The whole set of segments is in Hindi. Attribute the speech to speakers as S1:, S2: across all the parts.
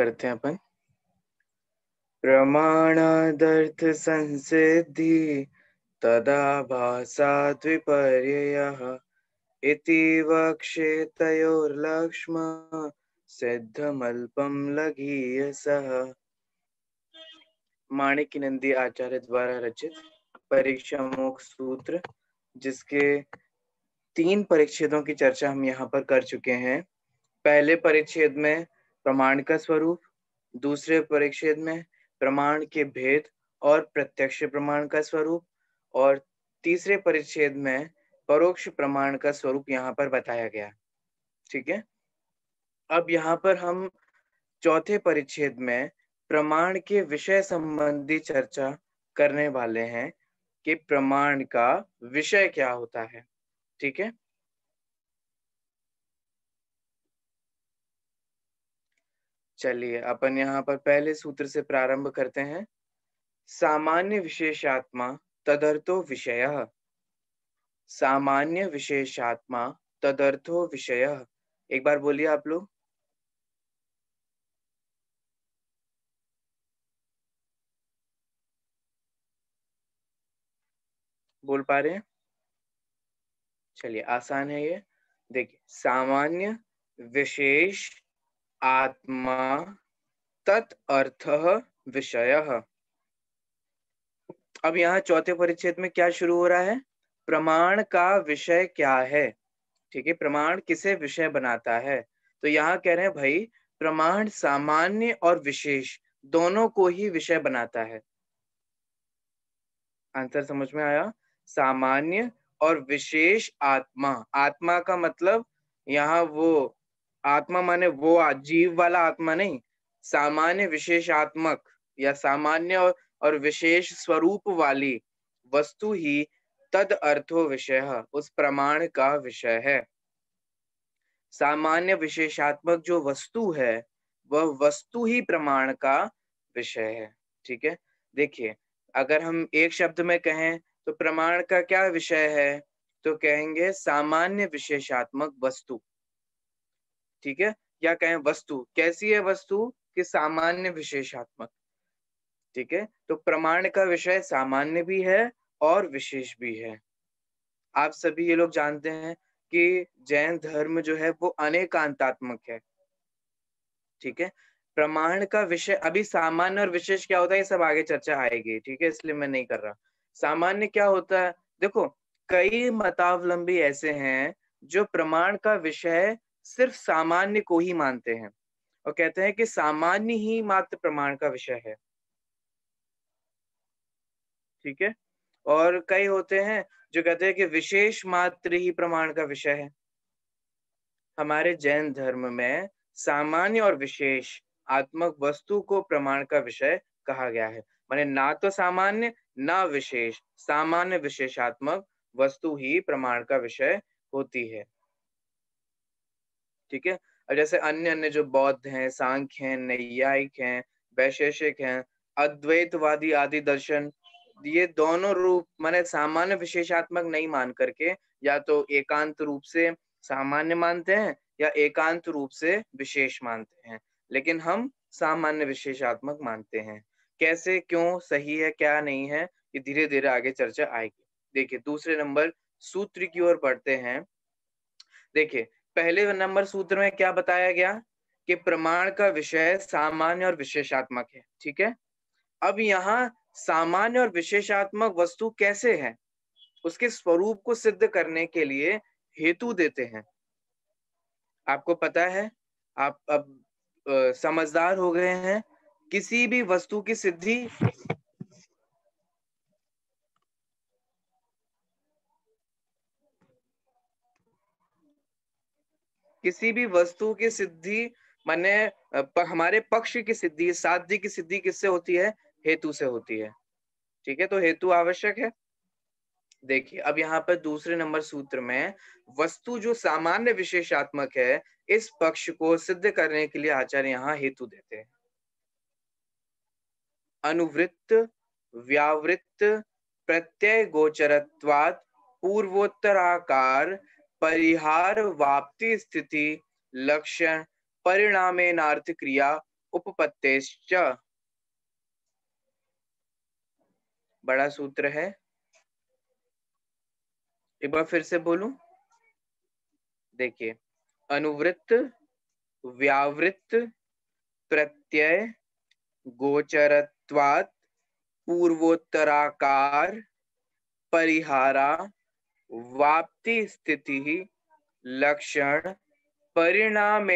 S1: करते हैं अपन प्रमाणादर्थ संसिद्धि तदा भाषा द्विपर्य इति वक्षेतयोर्लक्ष्म सिद्धमल्पम सह माणिक नंदी आचार्य द्वारा रचित परीक्षा मुख सूत्र जिसके तीन परिच्छेदों की चर्चा हम यहाँ पर कर चुके हैं पहले परिच्छेद में प्रमाण का स्वरूप दूसरे परिच्छेद में प्रमाण के भेद और प्रत्यक्ष प्रमाण का स्वरूप और तीसरे परिच्छेद में परोक्ष प्रमाण का स्वरूप यहाँ पर बताया गया ठीक है अब यहाँ पर हम चौथे परिच्छेद में प्रमाण के विषय संबंधी चर्चा करने वाले हैं कि प्रमाण का विषय क्या होता है ठीक है चलिए अपन यहाँ पर पहले सूत्र से प्रारंभ करते हैं सामान्य विशेषात्मा तदर्थो विषय सामान्य विशेषात्मा तदर्थो विषय एक बार बोलिए आप लोग बोल पा रहे हैं चलिए आसान है ये देखिए सामान्य विशेष आत्मा तत् अर्थ विषय अब यहाँ चौथे परिच्छेद में क्या शुरू हो रहा है प्रमाण का विषय क्या है ठीक है प्रमाण किसे विषय बनाता है तो यहाँ कह रहे हैं भाई प्रमाण सामान्य और विशेष दोनों को ही विषय बनाता है आंसर समझ में आया सामान्य और विशेष आत्मा आत्मा का मतलब यहाँ वो आत्मा माने वो जीव वाला आत्मा नहीं सामान्य विशेषात्मक या सामान्य और विशेष स्वरूप वाली वस्तु ही तद अर्थो विषय उस प्रमाण का विषय है सामान्य विशेषात्मक जो वस्तु है वह वस्तु ही प्रमाण का विषय है ठीक है देखिए अगर हम एक शब्द में कहें तो प्रमाण का क्या विषय है तो कहेंगे सामान्य विशेषात्मक वस्तु ठीक है या कहें वस्तु कैसी है वस्तु कि सामान्य विशेषात्मक ठीक है तो प्रमाण का विषय सामान्य भी है और विशेष भी है आप सभी ये लोग जानते हैं कि जैन धर्म जो है वो अनेकांतात्मक है ठीक है प्रमाण का विषय अभी सामान्य और विशेष क्या होता है ये सब आगे चर्चा आएगी ठीक है इसलिए मैं नहीं कर रहा सामान्य क्या होता है देखो कई मतावलंबी ऐसे हैं जो प्रमाण का विषय सिर्फ सामान्य को ही मानते हैं और कहते हैं कि सामान्य ही मात्र प्रमाण का विषय है ठीक है और कई होते हैं जो कहते हैं कि विशेष मात्र ही प्रमाण का विषय है हमारे जैन धर्म में सामान्य और विशेष आत्मक वस्तु को प्रमाण का विषय कहा गया है माने ना तो सामान्य ना विशेष सामान्य विशेषात्मक वस्तु ही प्रमाण का विषय होती है ठीक है और जैसे अन्य अन्य जो बौद्ध हैं सांख्य हैं नैयायिक हैं वैशेषिक हैं अद्वैतवादी आदि दर्शन ये दोनों रूप माने सामान्य विशेषात्मक नहीं मान करके या तो एकांत रूप से सामान्य मानते हैं या एकांत रूप से विशेष मानते हैं लेकिन हम सामान्य विशेषात्मक मानते हैं कैसे क्यों सही है क्या नहीं है ये धीरे धीरे आगे चर्चा आएगी देखिए दूसरे नंबर सूत्र की ओर पढ़ते हैं देखिए पहले नंबर सूत्र में क्या बताया गया कि प्रमाण का विषय सामान्य और विशेषात्मक है ठीक है अब यहाँ सामान्य और विशेषात्मक वस्तु कैसे है उसके स्वरूप को सिद्ध करने के लिए हेतु देते हैं आपको पता है आप अब समझदार हो गए हैं किसी भी वस्तु की सिद्धि किसी भी वस्तु की सिद्धि माने हमारे पक्ष की सिद्धि साध्य की सिद्धि किससे होती है हेतु से होती है ठीक है तो हेतु आवश्यक है देखिए अब यहाँ पर दूसरे नंबर सूत्र में वस्तु जो सामान्य विशेषात्मक है इस पक्ष को सिद्ध करने के लिए आचार्य यहाँ हेतु देते हैं अनुवृत्त व्यावृत्त प्रत्यय गोचरत्वात पूर्वोत्तराकार परिहार वाप्ति स्थिति लक्षण परिणाम क्रिया उपपत्ते बड़ा सूत्र है एक बार फिर से बोलू देखिए अनुवृत्त व्यावृत्त प्रत्यय गोचरत्वात् पूर्वोत्तराकार परिहारा वाप्ति स्थिति लक्षण परिणाम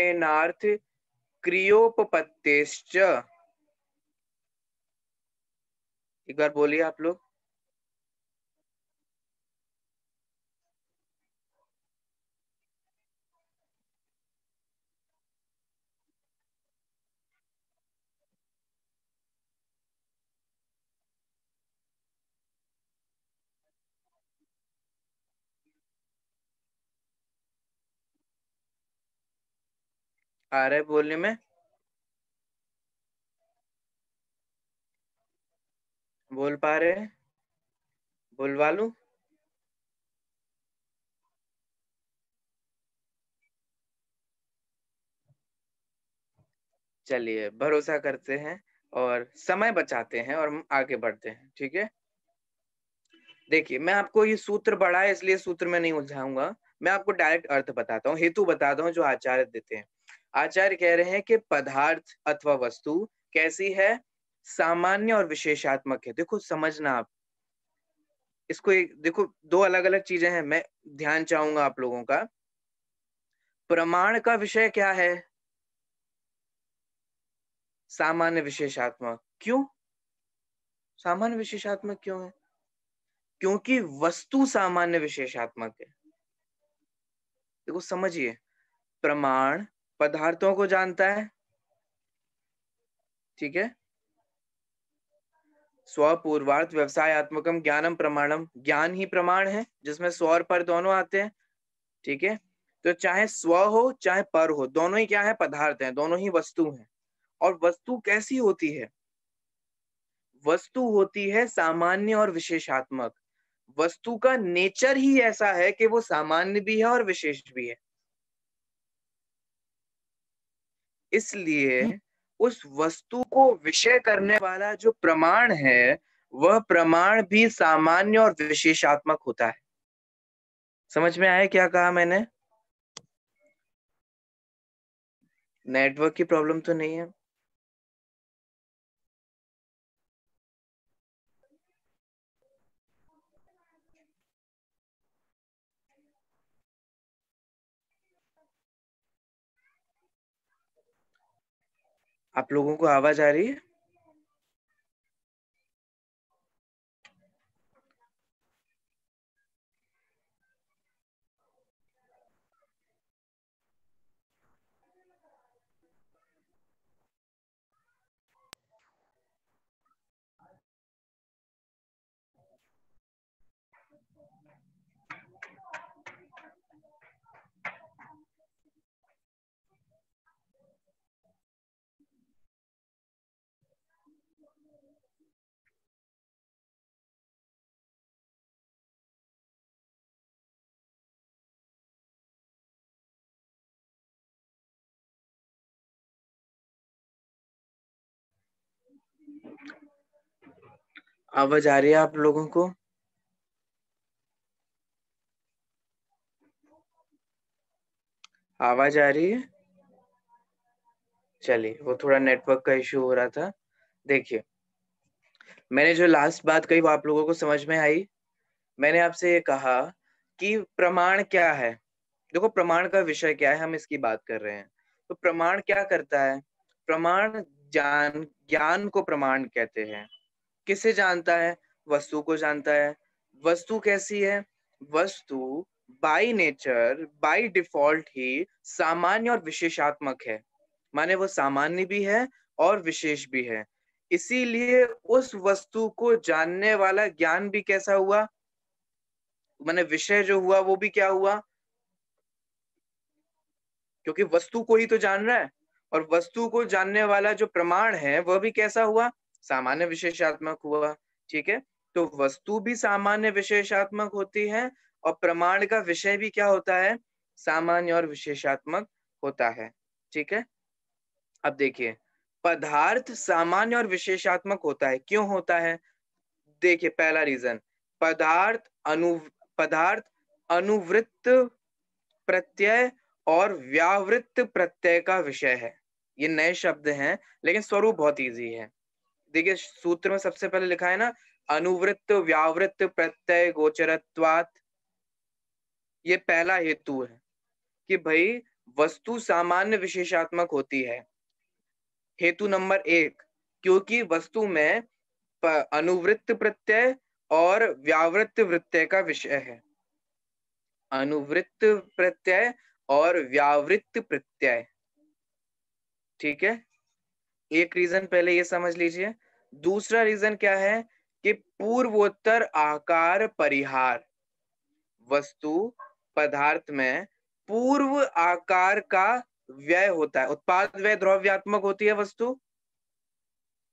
S1: क्रियोपत्ते एक बार बोलिए आप लोग आ रहा है बोलने में बोल पा रहे हैं बोलवा लू चलिए भरोसा करते हैं और समय बचाते हैं और आगे बढ़ते हैं ठीक है देखिए मैं आपको ये सूत्र बढ़ा है इसलिए सूत्र में नहीं उलझाऊंगा मैं आपको डायरेक्ट अर्थ बताता हूँ हेतु बताता हूँ जो आचार्य देते हैं आचार्य कह रहे हैं कि पदार्थ अथवा वस्तु कैसी है सामान्य और विशेषात्मक है देखो समझना आप इसको एक देखो दो अलग अलग चीजें हैं मैं ध्यान चाहूंगा आप लोगों का प्रमाण का विषय क्या है सामान्य विशेषात्मक क्यों सामान्य विशेषात्मक क्यों है क्योंकि वस्तु सामान्य विशेषात्मक है देखो समझिए प्रमाण पदार्थों को जानता है ठीक है स्वपूर्वार्थ व्यवसाय आत्मकम ज्ञानम प्रमाणम ज्ञान ही प्रमाण है जिसमें स्व और पर दोनों आते हैं ठीक है तो चाहे स्व हो चाहे पर हो दोनों ही क्या है पदार्थ हैं दोनों ही वस्तु हैं और वस्तु कैसी होती है वस्तु होती है सामान्य और विशेषात्मक वस्तु का नेचर ही ऐसा है कि वो सामान्य भी है और विशेष भी है इसलिए हम्म। उस वस्तु को विषय करने वाला जो प्रमाण है वह प्रमाण भी सामान्य और विशेषात्मक होता है समझ में आया क्या कहा मैंने नेटवर्क की प्रॉब्लम तो नहीं है
S2: आप लोगों को आवाज आ रही है
S1: आवाज आ रही है आप लोगों को आवाज आ रही है चलिए वो थोड़ा नेटवर्क का इश्यू हो रहा था देखिए मैंने जो लास्ट बात कही वो आप लोगों को समझ में आई मैंने आपसे ये कहा कि प्रमाण क्या है देखो प्रमाण का विषय क्या है हम इसकी बात कर रहे हैं तो प्रमाण क्या करता है प्रमाण ज्ञान ज्ञान को प्रमाण कहते हैं किसे जानता है वस्तु को जानता है वस्तु कैसी है वस्तु बाय नेचर बाय डिफॉल्ट ही सामान्य और विशेषात्मक है माने वो सामान्य भी है और विशेष भी है इसीलिए उस वस्तु को जानने वाला ज्ञान भी कैसा हुआ माने विषय जो हुआ वो भी क्या हुआ क्योंकि वस्तु को ही तो जान रहा है और वस्तु को जानने वाला जो प्रमाण है वह भी कैसा हुआ सामान्य विशेषात्मक हुआ ठीक है तो वस्तु भी सामान्य विशेषात्मक होती है और प्रमाण का विषय भी क्या होता है सामान्य और विशेषात्मक होता है ठीक है अब देखिए पदार्थ सामान्य और विशेषात्मक होता है क्यों होता है देखिए पहला रीजन पदार्थ अनु पदार्थ अनुवृत्त प्रत्यय और व्यावृत्त प्रत्यय का विषय है ये नए शब्द हैं लेकिन स्वरूप बहुत ईजी है देखिए सूत्र में सबसे पहले लिखा है ना अनुवृत्त व्यावृत्त प्रत्यय गोचरत्वात ये पहला हेतु है कि भाई वस्तु सामान्य विशेषात्मक होती है हेतु नंबर एक क्योंकि वस्तु में अनुवृत्त प्रत्यय और व्यावृत्त वृत्य का विषय है अनुवृत्त प्रत्यय और व्यावृत्त प्रत्यय ठीक है एक रीजन पहले ये समझ लीजिए दूसरा रीजन क्या है कि पूर्वोत्तर आकार परिहार वस्तु पदार्थ में पूर्व आकार का व्यय होता है उत्पाद व्यय द्रव्यात्मक होती है वस्तु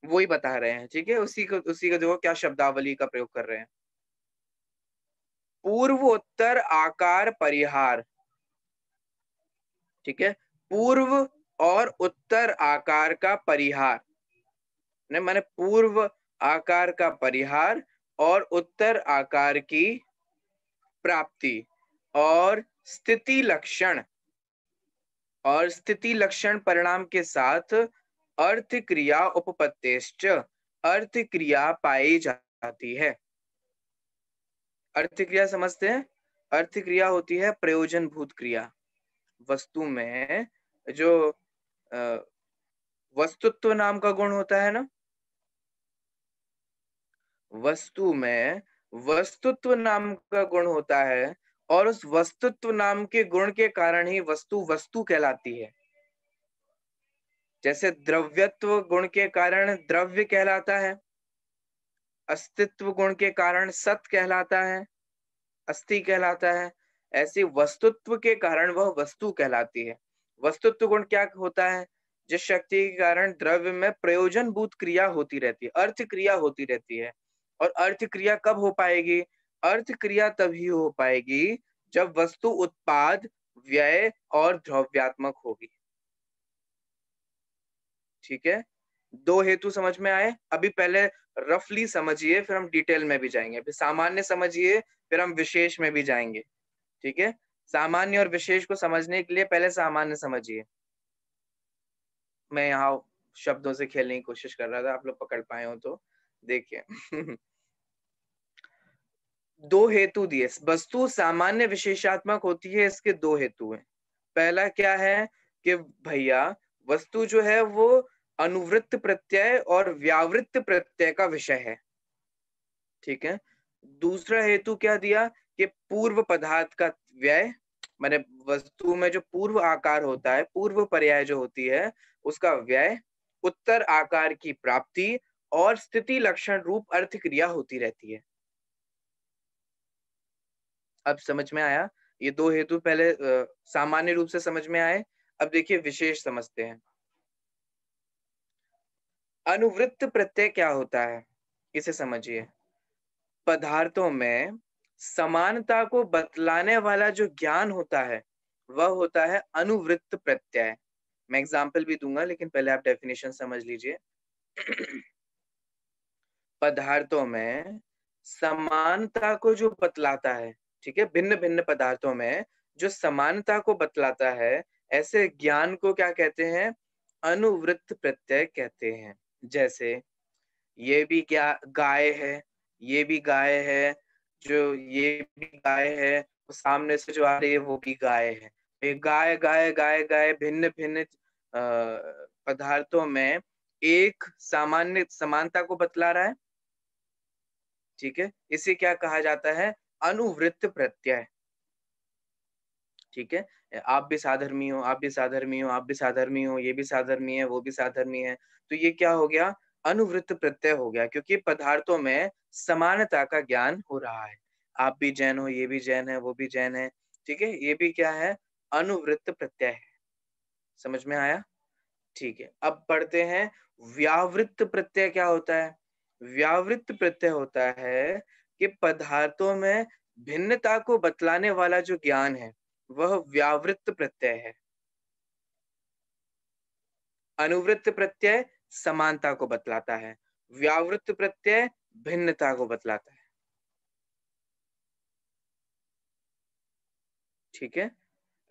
S1: वही बता रहे हैं ठीक है उसी को उसी का जो क्या शब्दावली का प्रयोग कर रहे हैं पूर्वोत्तर आकार परिहार ठीक है पूर्व और उत्तर आकार का परिहार ने माने पूर्व आकार का परिहार और उत्तर आकार की प्राप्ति और स्थिति लक्षण और स्थिति लक्षण परिणाम के साथ अर्थ क्रिया उपपत्तेश्च अर्थ क्रिया पाई जाती है अर्थ क्रिया समझते हैं अर्थ क्रिया होती है प्रयोजन भूत क्रिया वस्तु में जो वस्तुत्व नाम का गुण होता है ना वस्तु में वस्तुत्व नाम का गुण होता है और उस वस्तुत्व नाम के गुण के कारण ही वस्तु वस्तु कहलाती है जैसे द्रव्यत्व गुण के कारण द्रव्य कहलाता है अस्तित्व गुण के कारण सत कहलाता है अस्थि कहलाता है ऐसी वस्तुत्व के कारण वह वस्तु कहलाती है वस्तुत्व गुण क्या होता है जिस शक्ति के कारण द्रव्य में प्रयोजन भूत क्रिया होती रहती है अर्थ क्रिया होती रहती है और अर्थ क्रिया कब हो पाएगी अर्थ क्रिया तभी हो पाएगी जब वस्तु उत्पाद व्यय और द्रव्यात्मक होगी ठीक है दो हेतु समझ में आए अभी पहले रफली समझिए फिर हम डिटेल में भी जाएंगे फिर सामान्य समझिए फिर हम विशेष में भी जाएंगे ठीक है सामान्य और विशेष को समझने के लिए पहले सामान्य समझिए मैं यहाँ शब्दों से खेलने की कोशिश कर रहा था आप लोग पकड़ पाए हो तो देखिए दो हेतु दिए वस्तु सामान्य विशेषात्मक होती है इसके दो हेतु हैं पहला क्या है कि भैया वस्तु जो है वो अनुवृत्त प्रत्यय और व्यावृत्त प्रत्यय का विषय है ठीक है दूसरा हेतु क्या दिया कि पूर्व पदार्थ का व्यय मैंने वस्तु में जो पूर्व आकार होता है पूर्व पर्याय जो होती है उसका व्यय उत्तर आकार की प्राप्ति और स्थिति लक्षण रूप अर्थ क्रिया होती रहती है अब समझ में आया ये दो हेतु पहले आ, सामान्य रूप से समझ में आए अब देखिए विशेष समझते हैं अनुवृत्त प्रत्यय क्या होता है इसे समझिए पदार्थों में समानता को बतलाने वाला जो ज्ञान होता है वह होता है अनुवृत्त प्रत्यय मैं एग्जाम्पल भी दूंगा लेकिन पहले आप डेफिनेशन समझ लीजिए पदार्थों में समानता को जो बतलाता है ठीक है भिन्न भिन्न पदार्थों में जो समानता को बतलाता है ऐसे ज्ञान को क्या कहते हैं अनुवृत्त प्रत्यय कहते हैं जैसे ये भी क्या गाय है ये भी गाय है जो ये भी गाय है वो सामने से जो आ रही है वो भी गाय है ये गाय गाय गाय गाय भिन्न भिन्न पदार्थों में एक सामान्य समानता को बतला रहा है ठीक है इसे क्या कहा जाता है अनुवृत्त प्रत्यय ठीक है आप भी साधर्मी हो आप भी साधर्मी हो आप भी साधर्मी हो ये भी साधर्मी है वो भी साधर्मी है तो ये क्या हो गया अनुवृत्त प्रत्यय हो गया क्योंकि पदार्थों में समानता का ज्ञान हो रहा है आप भी जैन हो ये भी जैन है वो भी जैन है ठीक है ये भी क्या है अनुवृत्त प्रत्यय है समझ में आया ठीक है अब पढ़ते हैं व्यावृत्त प्रत्यय क्या होता है व्यावृत्त प्रत्यय होता है कि पदार्थों में भिन्नता को बतलाने वाला जो ज्ञान है वह व्यावृत्त प्रत्यय है अनुवृत्त प्रत्यय समानता को बतलाता है व्यावृत्त प्रत्यय भिन्नता को बतलाता है ठीक है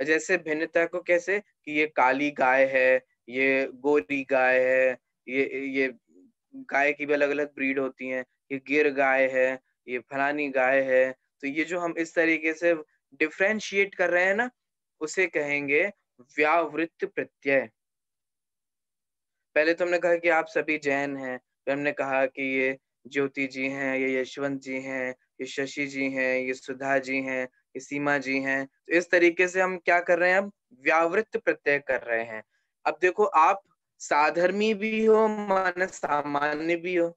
S1: जैसे भिन्नता को कैसे कि ये काली गाय है ये गोरी गाय है ये ये गाय की भी अलग अलग ब्रीड होती हैं ये गिर गाय है ये फलानी गाय है तो ये जो हम इस तरीके से डिफ्रेंशिएट कर रहे हैं ना उसे कहेंगे व्यावृत्त प्रत्यय पहले तो हमने कहा कि आप सभी जैन हैं फिर हमने कहा कि ये ज्योति जी हैं ये यशवंत जी हैं ये शशि जी हैं ये सुधा जी हैं ये सीमा जी हैं तो इस तरीके से हम क्या कर रहे हैं अब व्यावृत्त प्रत्यय कर रहे हैं अब देखो आप साधर्मी भी हो मान सामान्य भी हो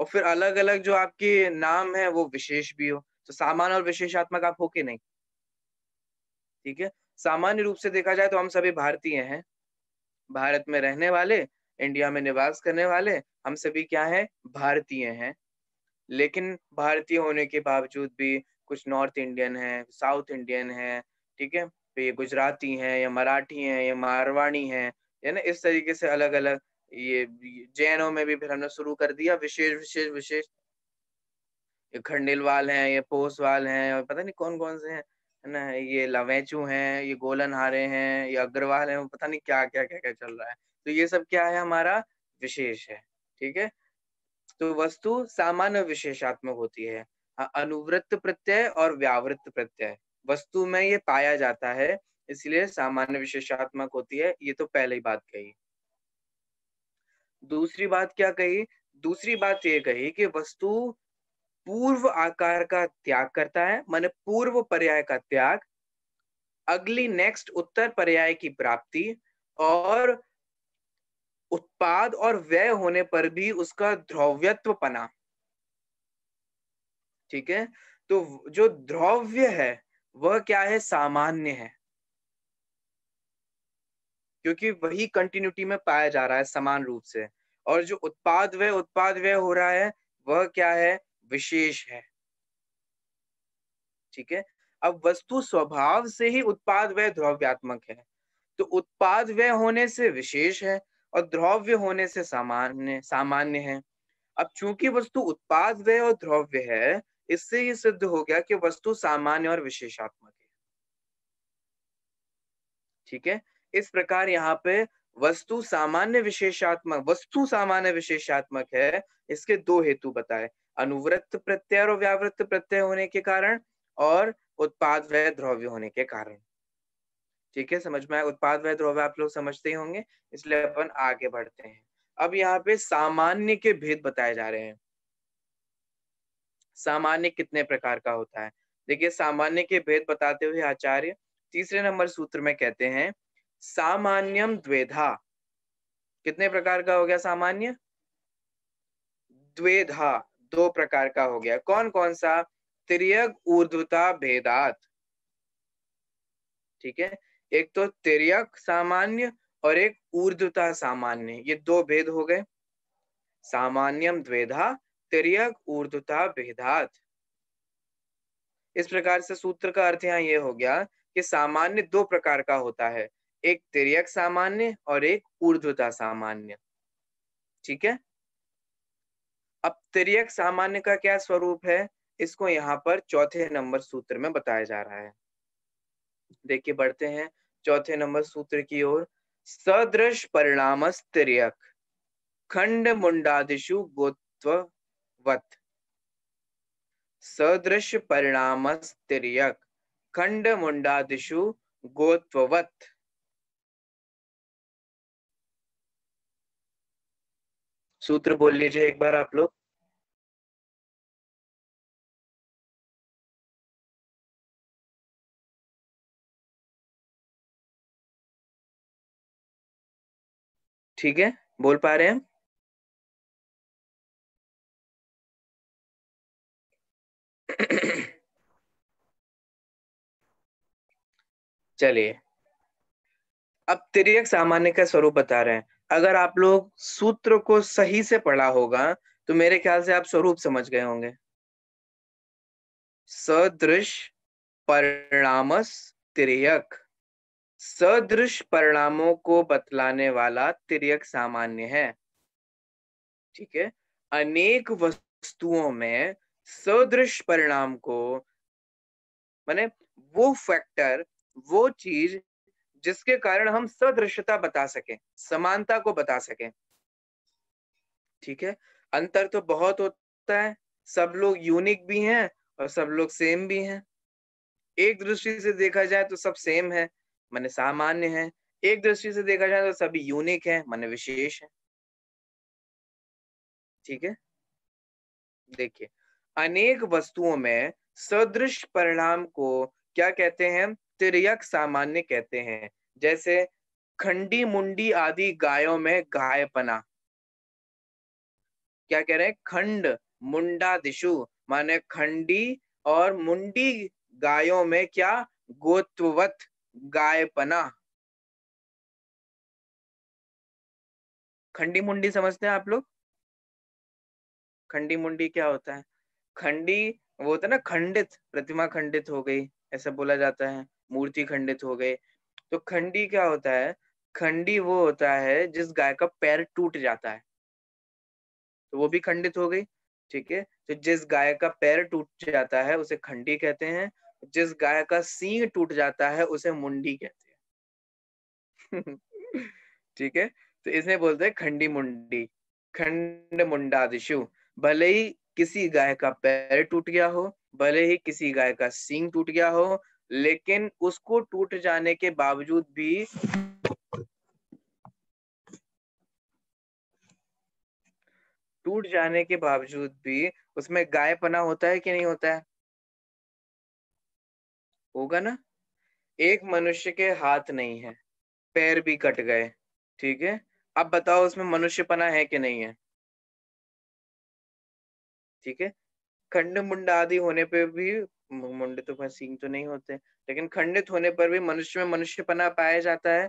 S1: और फिर अलग अलग जो आपके नाम है वो विशेष भी हो तो सामान्य और विशेषात्मक आप हो कि नहीं ठीक है सामान्य रूप से देखा जाए तो हम सभी भारतीय हैं भारत में रहने वाले इंडिया में निवास करने वाले हम सभी क्या है भारतीय हैं लेकिन भारतीय होने के बावजूद भी कुछ नॉर्थ इंडियन है साउथ इंडियन है ठीक है तो ये गुजराती हैं या मराठी हैं या मारवाणी है है ना इस तरीके से अलग अलग ये जैनों में भी फिर हमने शुरू कर दिया विशेष विशेष विशेष ये खंडेलवाल हैं ये पोसवाल हैं और पता नहीं कौन कौन से हैं ना ये लवेचू हैं ये गोलन हारे हैं ये अग्रवाल हैं पता नहीं क्या क्या क्या क्या चल रहा है तो ये सब क्या है हमारा विशेष है ठीक है तो वस्तु सामान्य विशेषात्मक होती है अनुवृत्त प्रत्यय और व्यावृत्त प्रत्यय वस्तु में ये पाया जाता है इसलिए सामान्य विशेषात्मक होती है ये तो पहले ही बात कही दूसरी बात क्या कही दूसरी बात ये कही कि वस्तु पूर्व आकार का त्याग करता है माने पूर्व पर्याय का त्याग अगली नेक्स्ट उत्तर पर्याय की प्राप्ति और उत्पाद और व्यय होने पर भी उसका ध्रव्यत्व पना ठीक है तो जो द्रव्य है वह क्या है सामान्य है क्योंकि वही कंटिन्यूटी में पाया जा रहा है समान रूप से और जो उत्पाद व्यय उत्पाद व्यय हो रहा है वह क्या है विशेष है ठीक है अब वस्तु स्वभाव से ही उत्पाद व द्रव्यात्मक है तो उत्पाद वह होने से विशेष है और द्रव्य होने से सामान्य सामान्य है अब चूंकि वस्तु उत्पाद व्यय और द्रव्य है इससे ये सिद्ध हो गया कि वस्तु सामान्य और विशेषात्मक है ठीक है इस प्रकार यहाँ पे वस्तु सामान्य विशेषात्मक वस्तु सामान्य विशेषात्मक है इसके दो हेतु बताए अनुव्रत प्रत्यय और व्यावृत प्रत्यय होने के कारण और उत्पाद व द्रव्य होने के कारण ठीक है समझ में आया उत्पाद व द्रव्य आप लोग समझते ही होंगे इसलिए अपन आगे बढ़ते हैं अब यहाँ पे सामान्य के भेद बताए जा रहे हैं सामान्य कितने प्रकार का होता है देखिए सामान्य के भेद बताते हुए आचार्य तीसरे नंबर सूत्र में कहते हैं सामान्यम द्वेधा कितने प्रकार का हो गया सामान्य द्वेधा दो प्रकार का हो गया कौन कौन सा तिरयग ऊर्धता भेदात ठीक है एक तो तिरयक सामान्य और एक ऊर्धता सामान्य ये दो भेद हो गए सामान्यम द्वेधा तिरयक ऊर्धता भेदात इस प्रकार से सूत्र का अर्थ यहां ये हो गया कि सामान्य दो प्रकार का होता है एक तिरयक सामान्य और एक ऊर्धता सामान्य ठीक है अब तिरक सामान्य का क्या स्वरूप है इसको यहाँ पर चौथे नंबर सूत्र में बताया जा रहा है देखिए बढ़ते हैं चौथे नंबर सूत्र की ओर सदृश परिणाम तिरक खंड मुंडादिशु गोत्व सदृश परिणाम तिरक खंड मुंडादिशु गोत्ववत
S2: सूत्र बोल लीजिए एक बार आप लोग ठीक है बोल पा रहे हैं
S1: चलिए अब तिरक सामान्य का स्वरूप बता रहे हैं अगर आप लोग सूत्र को सही से पढ़ा होगा तो मेरे ख्याल से आप स्वरूप समझ गए होंगे सदृश परिणामस तिरयक सदृश परिणामों को बतलाने वाला तिरयक सामान्य है ठीक है अनेक वस्तुओं में सदृश परिणाम को माने वो फैक्टर वो चीज जिसके कारण हम सदृशता बता सके समानता को बता सकें ठीक है अंतर तो बहुत होता है सब लोग यूनिक भी हैं और सब लोग सेम भी हैं एक दृष्टि से देखा जाए तो सब सेम है माने सामान्य है एक दृष्टि से देखा जाए तो सभी यूनिक है माने विशेष है ठीक है देखिए अनेक वस्तुओं में सदृश परिणाम को क्या कहते हैं तिरयक सामान्य कहते हैं जैसे खंडी मुंडी आदि गायों में गाय पना क्या कह रहे हैं खंड मुंडा दिशु माने खंडी और मुंडी गायों में क्या गोत्ववत गायपना खंडी मुंडी समझते हैं आप लोग खंडी मुंडी क्या होता है खंडी वो होता है ना खंडित प्रतिमा खंडित हो गई ऐसा बोला जाता है मूर्ति खंडित हो गए तो खंडी क्या होता है खंडी वो होता है जिस गाय का पैर टूट जाता है तो वो भी खंडित हो गई ठीक है तो जिस गाय का पैर टूट जाता है उसे खंडी कहते हैं जिस गाय का सींग टूट जाता है उसे मुंडी कहते हैं ठीक है तो इसमें बोलते हैं खंडी मुंडी खंड मुंडा दिशु भले ही किसी गाय का पैर टूट गया हो भले ही किसी गाय का सींग टूट गया हो लेकिन उसको टूट जाने के बावजूद भी टूट जाने के बावजूद भी उसमें गाय पना होता है कि नहीं होता है होगा ना एक मनुष्य के हाथ नहीं है पैर भी कट गए ठीक है अब बताओ उसमें मनुष्य पना है कि नहीं है ठीक है खंड मुंड आदि होने पे भी मुंडे तो सिंह तो नहीं होते लेकिन खंडित होने पर भी मनुष्य में मनुष्यपना पाया जाता है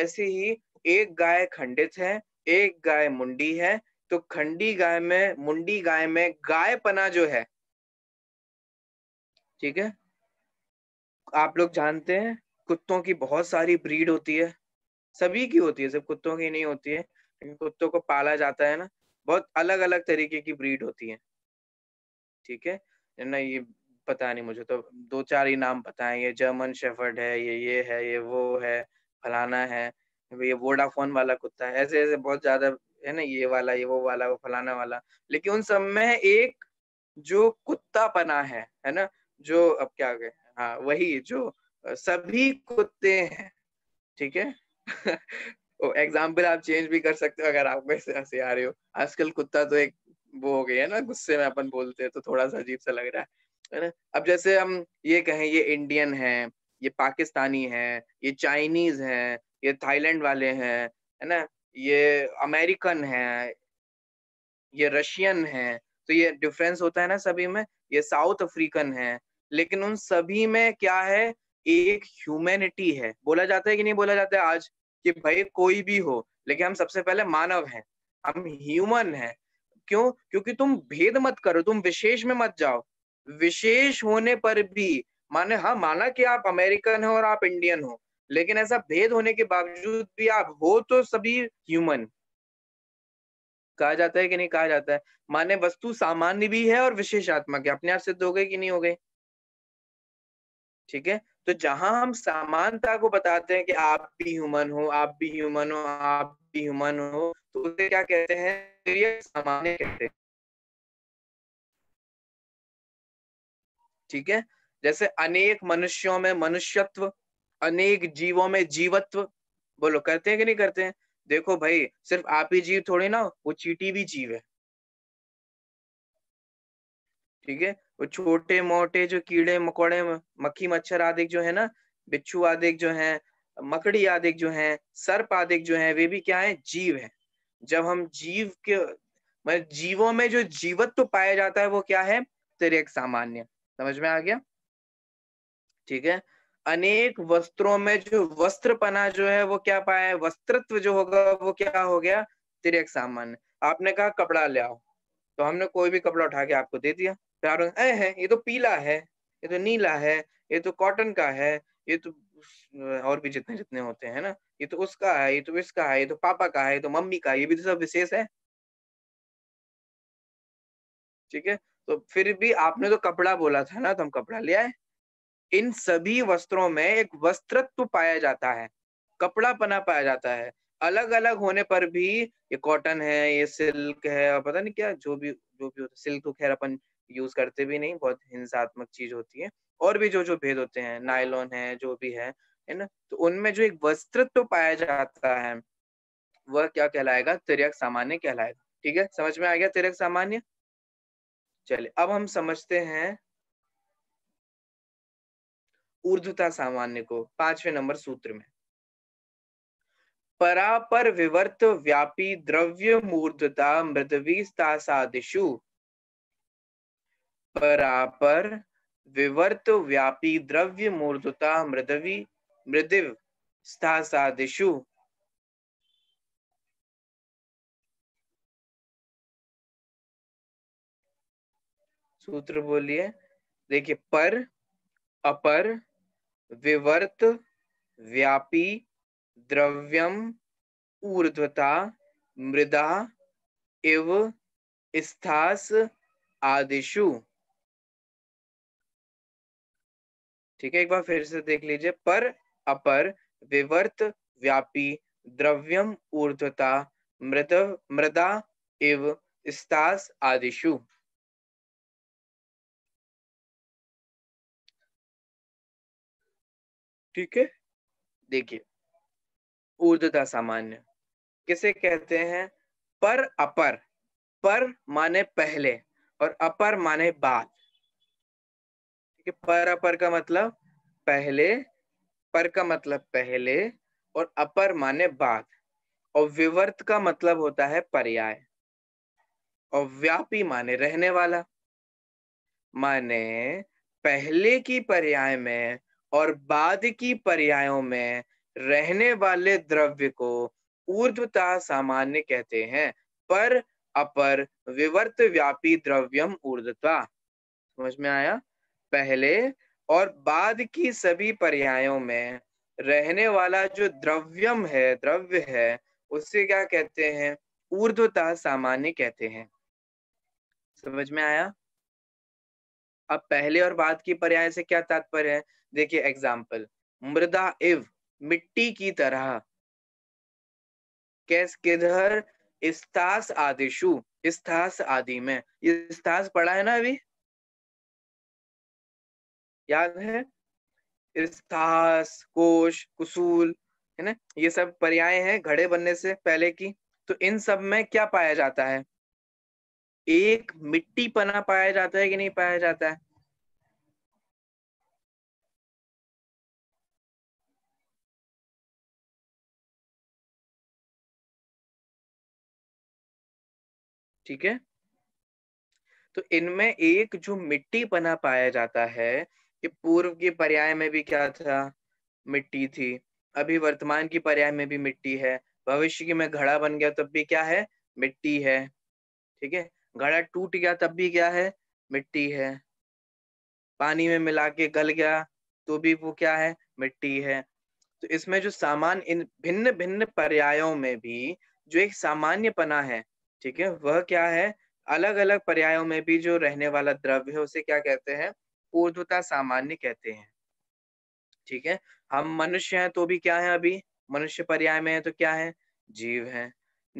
S1: ऐसे ही एक गाय खंडित है एक गाय मुंडी है तो खंडी गाय में मुंडी गाय में गायपना जो है ठीक है आप लोग जानते हैं कुत्तों की बहुत सारी ब्रीड होती है सभी की होती है सिर्फ कुत्तों की नहीं होती है लेकिन कुत्तों को पाला जाता है ना बहुत अलग अलग तरीके की ब्रीड होती है ठीक है ना ये पता नहीं मुझे तो दो चार ही नाम पता है ये जर्मन शेफर्ड है ये ये है ये वो है फलाना है ये वोडाफोन वाला कुत्ता है ऐसे ऐसे बहुत ज्यादा है ना ये वाला ये वो वाला वो फलाना वाला लेकिन उन सब में एक जो कुत्ता पना है है ना जो अब क्या गए हाँ वही जो सभी कुत्ते हैं ठीक है एग्जाम्पल आप चेंज भी कर सकते हो अगर आप ऐसे हंसी आ रहे हो आजकल कुत्ता तो एक वो हो गया है ना गुस्से में अपन बोलते हैं तो थोड़ा सा अजीब सा लग रहा है है ना अब जैसे हम ये कहें ये इंडियन है ये पाकिस्तानी है ये चाइनीज है ये थाईलैंड वाले हैं है ना ये अमेरिकन है ये रशियन है तो ये डिफरेंस होता है ना सभी में ये साउथ अफ्रीकन है लेकिन उन सभी में क्या है एक ह्यूमैनिटी है बोला जाता है कि नहीं बोला जाता है आज कि भाई कोई भी हो लेकिन हम सबसे पहले मानव हैं हम ह्यूमन हैं क्यों क्योंकि तुम भेद मत करो तुम विशेष में मत जाओ विशेष होने पर भी माने हाँ माना कि आप अमेरिकन हो और आप इंडियन हो लेकिन ऐसा भेद होने के बावजूद भी आप हो तो सभी ह्यूमन कहा जाता है कि नहीं कहा जाता है माने वस्तु सामान्य भी है और विशेष आत्मा के अपने आप सिद्ध हो गए कि नहीं हो गए ठीक है तो जहां हम समानता को बताते हैं कि आप भी ह्यूमन हो आप भी ह्यूमन हो आप भी ह्यूमन हो तो उसे क्या कहते हैं तो सामान्य कहते हैं ठीक है जैसे अनेक मनुष्यों में मनुष्यत्व अनेक जीवों में जीवत्व बोलो करते हैं कि नहीं करते हैं देखो भाई सिर्फ आप ही जीव थोड़ी ना वो चीटी भी जीव है ठीक है वो छोटे मोटे जो कीड़े मकोड़े मक्खी मच्छर आदि जो है ना बिच्छू आदि जो है मकड़ी आदि जो है सर्प आदि जो है वे भी क्या है जीव है जब हम जीव के मतलब जीवों में जो जीवत्व तो पाया जाता है वो क्या है तिरेक सामान्य समझ में आ गया ठीक है अनेक वस्त्रों में जो वस्त्रपना जो है वो क्या पाया है वस्त्रत्व जो होगा वो क्या हो गया तिरक सामान्य आपने कहा कपड़ा ले आओ तो हमने कोई भी कपड़ा उठा के आपको दे दिया फिर आप है ये तो पीला है ये तो नीला है ये तो कॉटन का है ये तो और भी जितने जितने होते हैं ना ये तो उसका है ये तो इसका है ये तो पापा का है ये तो मम्मी का ये भी तो सब विशेष है ठीक है तो फिर भी आपने तो कपड़ा बोला था ना तो हम कपड़ा ले आए इन सभी वस्त्रों में एक वस्त्रत्व पाया जाता है कपड़ा पना पाया जाता है अलग अलग होने पर भी ये कॉटन है ये सिल्क है और पता नहीं क्या जो भी जो भी होता है सिल्क तो खैर अपन यूज करते भी नहीं बहुत हिंसात्मक चीज होती है और भी जो जो भेद होते हैं नायलॉन है जो भी है है ना तो उनमें जो एक वस्त्रत्व पाया जाता है वह क्या कहलाएगा तिरक सामान्य कहलाएगा ठीक है समझ में आ गया तिरक सामान्य चलिए अब हम समझते हैं ऊर्धता सामान्य को पांचवें नंबर सूत्र में परापर विवर्त व्यापी द्रव्य मूर्धता मृदवीस्तासादिशु परापर विवर्त व्यापी द्रव्य मूर्धता मृदवी मृदिव स्थासादिशु
S2: सूत्र बोलिए
S1: देखिए पर अपर विवर्त व्यापी द्रव्यम ऊर्ध्वता मृदा इव स्थास आदिशु ठीक है एक बार फिर से देख लीजिए पर अपर विवर्त व्यापी द्रव्यम ऊर्ध्वता मृद मृदा इव स्थास आदिशु ठीक है देखिए ऊर्धता सामान्य किसे कहते हैं पर अपर पर माने पहले और अपर माने बाद ठीक है पर अपर का मतलब पहले पर का मतलब पहले और अपर माने बाद और विवर्त का मतलब होता है पर्याय और व्यापी माने रहने वाला माने पहले की पर्याय में और बाद की पर्यायों में रहने वाले द्रव्य को ऊर्ध्वता सामान्य कहते हैं पर अपर विवर्त व्यापी द्रव्यम ऊर्ध्वता समझ में आया पहले और बाद की सभी पर्यायों में रहने वाला जो द्रव्यम है द्रव्य है उससे क्या कहते हैं ऊर्ध्वता सामान्य कहते हैं समझ में आया अब पहले और बाद की पर्याय से क्या तात्पर्य है देखिए एग्जाम्पल मृदा इव मिट्टी की तरह कैस किधर इस्तास आदिशु इस्तास आदि में इस्तास पढ़ा है ना अभी याद है इस्तास कोश कुसूल है ना ये सब पर्याय हैं घड़े बनने से पहले की तो इन सब में क्या पाया जाता है एक मिट्टी पना पाया जाता है कि नहीं पाया जाता है ठीक है तो इनमें एक जो मिट्टी बना पाया जाता है कि पूर्व के पर्याय में भी क्या था मिट्टी थी अभी वर्तमान की पर्याय में भी मिट्टी है भविष्य की में घड़ा बन गया तब भी क्या है मिट्टी है ठीक है घड़ा टूट गया तब भी क्या है मिट्टी है पानी में मिला के गल गया तो भी वो क्या है मिट्टी है तो इसमें जो सामान इन भिन्न भिन्न पर्यायों में भी जो एक सामान्यपना है ठीक है वह क्या है अलग अलग पर्यायों में भी जो रहने वाला द्रव्य है उसे क्या कहते हैं ऊर्धता सामान्य कहते हैं ठीक है हम मनुष्य हैं तो भी क्या है अभी मनुष्य पर्याय में है तो क्या है जीव है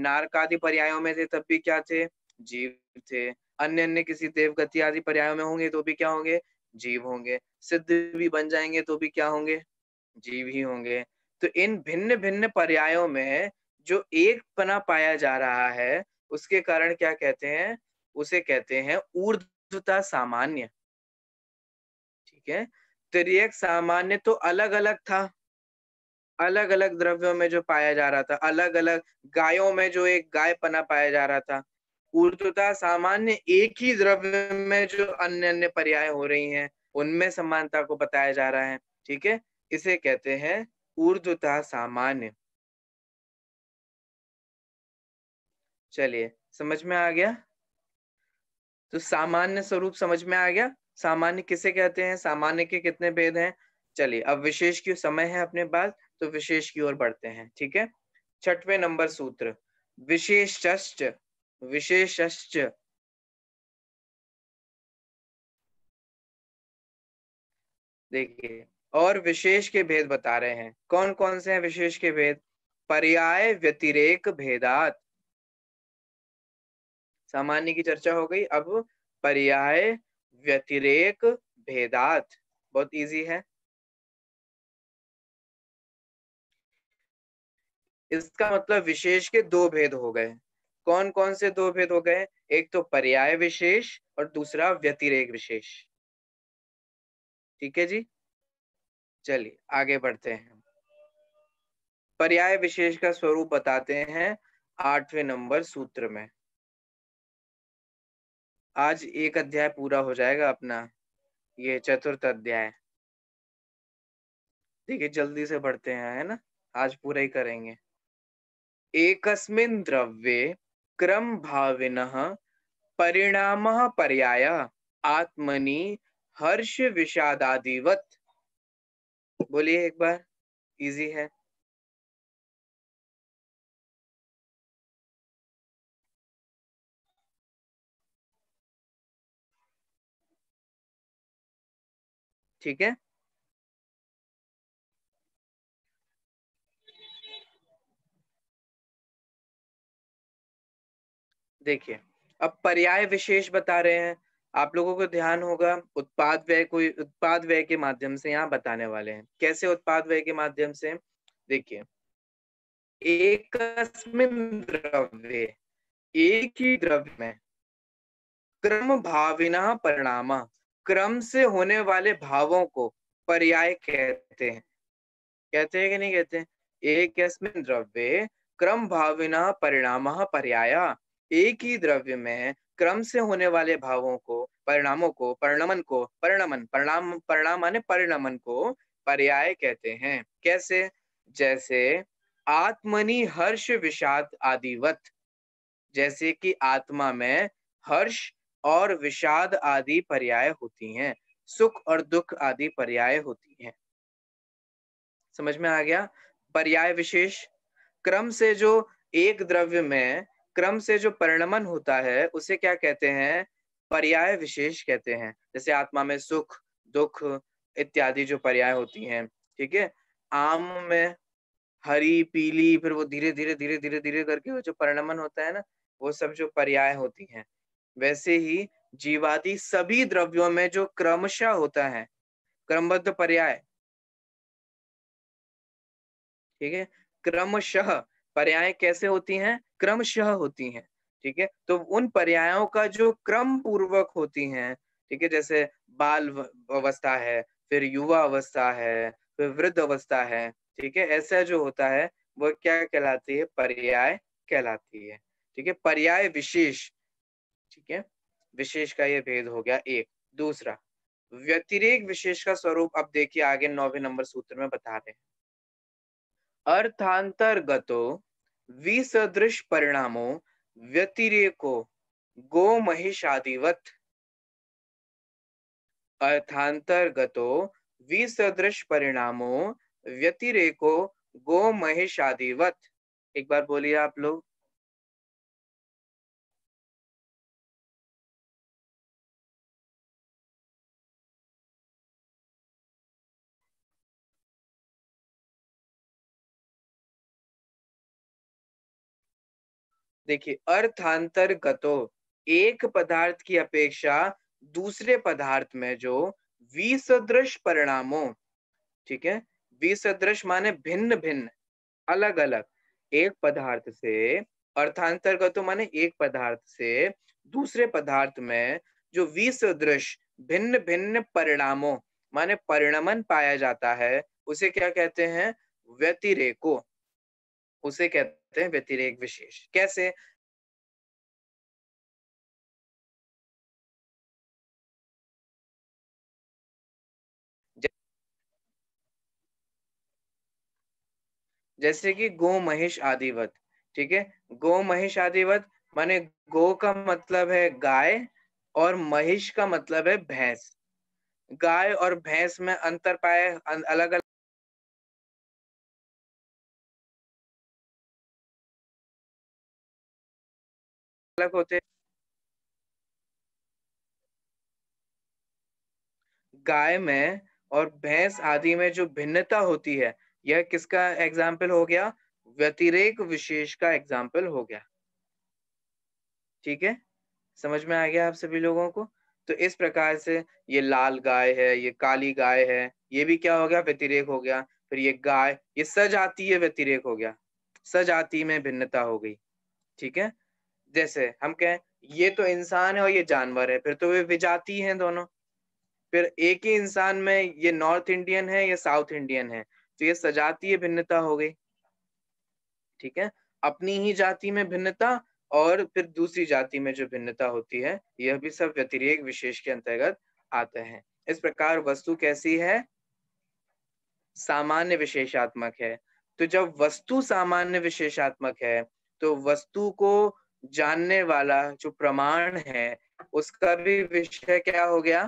S1: नारक आदि पर्यायों में थे तब भी क्या थे जीव थे अन्य अन्य किसी देवगति आदि पर्यायों में होंगे तो भी क्या होंगे जीव होंगे सिद्ध भी बन जाएंगे तो भी क्या होंगे जीव ही होंगे तो इन भिन्न भिन्न पर्यायों में जो एक पना पाया जा रहा है उसके कारण क्या कहते हैं उसे कहते हैं ऊर्धता सामान्य ठीक है त्रियक सामान्य तो अलग अलग था अलग अलग द्रव्यों में जो पाया जा रहा था अलग अलग गायों में जो एक गाय पना पाया जा रहा था ऊर्धता सामान्य एक ही द्रव्य में जो अन्य अन्य पर्याय हो रही हैं उनमें समानता को बताया जा रहा है ठीक है इसे कहते हैं ऊर्धता सामान्य चलिए समझ में आ गया तो सामान्य स्वरूप समझ में आ गया सामान्य किसे कहते हैं सामान्य के कितने भेद हैं चलिए अब विशेष की समय है अपने पास तो विशेष की ओर बढ़ते हैं ठीक है छठवे नंबर सूत्र विशेष विशेष देखिए और विशेष के भेद बता रहे हैं कौन कौन से हैं विशेष के भेद पर्याय व्यतिरेक भेदात सामान्य की चर्चा हो गई अब पर्याय व्यतिरेक भेदात बहुत इजी है इसका मतलब विशेष के दो भेद हो गए कौन कौन से दो भेद हो गए एक तो पर्याय विशेष और दूसरा व्यतिरेक विशेष ठीक है जी चलिए आगे बढ़ते हैं पर्याय विशेष का स्वरूप बताते हैं आठवें नंबर सूत्र में आज एक अध्याय पूरा हो जाएगा अपना ये चतुर्थ अध्याय देखिए जल्दी से बढ़ते हैं है ना आज पूरा ही करेंगे एकस्मिन द्रव्ये क्रम भाविन परिणाम पर्याय आत्मनि हर्ष विषादादिवत बोलिए एक बार इजी
S2: है ठीक है
S1: देखिए अब पर्याय विशेष बता रहे हैं आप लोगों को ध्यान होगा उत्पाद व्यय कोई उत्पाद व्यय के माध्यम से यहाँ बताने वाले हैं कैसे उत्पाद व्यय के माध्यम से देखिए एक द्रव्य एक ही द्रव्य में क्रम भाविना परिणाम क्रम से होने वाले भावों को पर्याय कहते हैं कहते हैं कि नहीं कहते एक द्रव्य क्रम भाविना परिणाम पर्याय एक ही द्रव्य में क्रम से होने वाले भावों को परिणामों को परिणमन को परिणमन परिणाम परिणाम माने परिणमन को पर्याय कहते हैं कैसे जैसे आत्मनि हर्ष विषाद आदिवत जैसे कि आत्मा में हर्ष और विषाद आदि पर्याय होती हैं सुख और दुख आदि पर्याय होती हैं समझ में आ गया पर्याय विशेष क्रम से जो एक द्रव्य में क्रम से जो परिणमन होता है उसे क्या कहते हैं पर्याय विशेष कहते हैं जैसे आत्मा में सुख दुख इत्यादि जो पर्याय होती हैं ठीक है आम में हरी पीली फिर वो धीरे धीरे धीरे धीरे धीरे करके वो जो परिणमन होता है ना वो सब जो पर्याय होती हैं वैसे ही जीवादि सभी द्रव्यों में जो क्रमशः होता है क्रमबद्ध पर्याय ठीक है क्रमशः पर्याय कैसे होती हैं क्रमशः होती हैं ठीक है तो उन पर्यायों का जो क्रम पूर्वक होती हैं ठीक है जैसे बाल अवस्था है फिर युवा अवस्था है फिर वृद्ध अवस्था है ठीक है ऐसा जो होता है वह क्या कहलाती है पर्याय कहलाती है ठीक है पर्याय विशेष ठीक है विशेष का ये भेद हो गया एक दूसरा व्यतिरेक विशेष का स्वरूप अब देखिए आगे नौवे नंबर सूत्र में बता रहे हैं अर्थांतर्गतो विसदृश परिणामों व्यतिरेको गो महिषादिवत अर्थांतर्गतो विसदृश परिणामों व्यतिरेको गो महिषादिवत एक बार बोलिए आप लोग देखिए अर्थांतरगतो एक पदार्थ की अपेक्षा दूसरे पदार्थ में जो विसदृश परिणामों ठीक है विसदृश माने भिन्न भिन्न अलग अलग एक पदार्थ से अर्थांतरगतो माने एक पदार्थ से दूसरे पदार्थ में जो विसदृश भिन्न भिन्न परिणामों माने परिणमन पाया जाता है उसे क्या कहते हैं व्यतिरेको उसे कहते हैं व्यतिरेक विशेष कैसे जैसे कि गो महेश आदिवत ठीक है गो महेश आदिवत माने गो का मतलब है गाय और महेश का मतलब है भैंस गाय और भैंस में अंतर पाए अलग अलग अलग होते गाय में और भैंस आदि में जो भिन्नता होती है यह किसका एग्जाम्पल हो गया व्यतिरेक विशेष का एग्जाम्पल हो गया ठीक है समझ में आ गया आप सभी लोगों को तो इस प्रकार से ये लाल गाय है ये काली गाय है ये भी क्या हो गया व्यतिरेक हो गया फिर ये गाय ये सजातीय व्यतिरेक हो गया सजाती में भिन्नता हो गई ठीक है जैसे हम कहें ये तो इंसान है और ये जानवर है फिर तो वे विजाति हैं दोनों फिर एक ही इंसान में ये नॉर्थ इंडियन है या साउथ इंडियन है तो ये सजातीय भिन्नता हो गई ठीक है अपनी ही जाति में भिन्नता और फिर दूसरी जाति में जो भिन्नता होती है यह भी सब व्यतिरेक विशेष के अंतर्गत आते हैं इस प्रकार वस्तु कैसी है सामान्य विशेषात्मक है तो जब वस्तु सामान्य विशेषात्मक है तो वस्तु को जानने वाला जो प्रमाण है उसका भी विषय क्या हो गया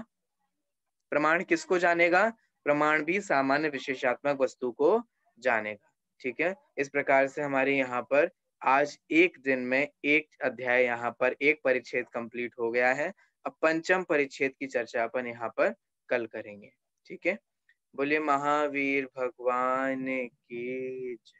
S1: प्रमाण किसको जानेगा प्रमाण भी सामान्य विशेषात्मक वस्तु को जानेगा ठीक है इस प्रकार से हमारे यहाँ पर आज एक दिन में एक अध्याय यहाँ पर एक परिच्छेद कंप्लीट हो गया है अब पंचम परिच्छेद की चर्चा अपन यहाँ पर कल करेंगे ठीक है बोलिए महावीर भगवान की जय